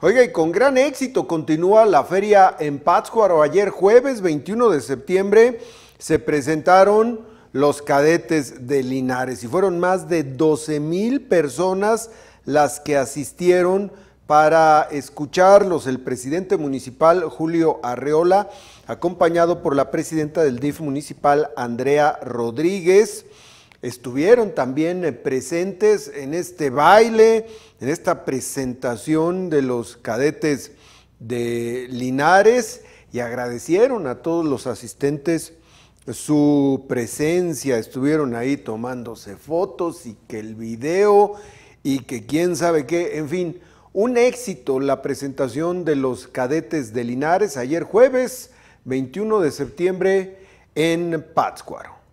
Oiga, y con gran éxito continúa la feria en Pátzcuaro. Ayer jueves 21 de septiembre se presentaron los cadetes de Linares y fueron más de 12 mil personas las que asistieron para escucharlos. El presidente municipal Julio Arreola, acompañado por la presidenta del DIF municipal Andrea Rodríguez, estuvieron también eh, presentes en este baile, en esta presentación de los cadetes de Linares y agradecieron a todos los asistentes su presencia, estuvieron ahí tomándose fotos y que el video y que quién sabe qué, en fin, un éxito la presentación de los cadetes de Linares ayer jueves 21 de septiembre en Pátzcuaro.